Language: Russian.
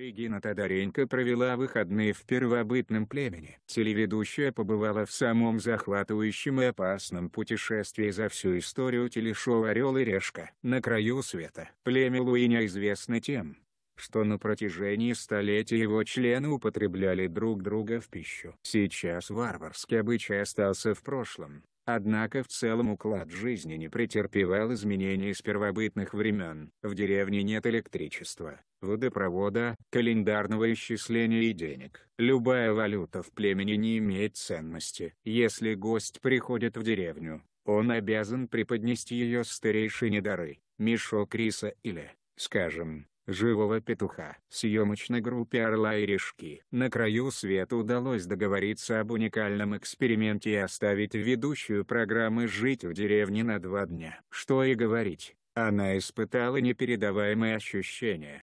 Регина Тодоренко провела выходные в первобытном племени. Телеведущая побывала в самом захватывающем и опасном путешествии за всю историю телешоу «Орел и решка». На краю света. Племя Луиня известно тем, что на протяжении столетий его члены употребляли друг друга в пищу. Сейчас варварский обычай остался в прошлом. Однако в целом уклад жизни не претерпевал изменений с первобытных времен. В деревне нет электричества, водопровода, календарного исчисления и денег. Любая валюта в племени не имеет ценности. Если гость приходит в деревню, он обязан преподнести ее старейшине дары, мешок риса или, скажем, живого петуха. съемочной группе «Орла и решки» на краю света удалось договориться об уникальном эксперименте и оставить ведущую программы жить в деревне на два дня. Что и говорить, она испытала непередаваемые ощущения.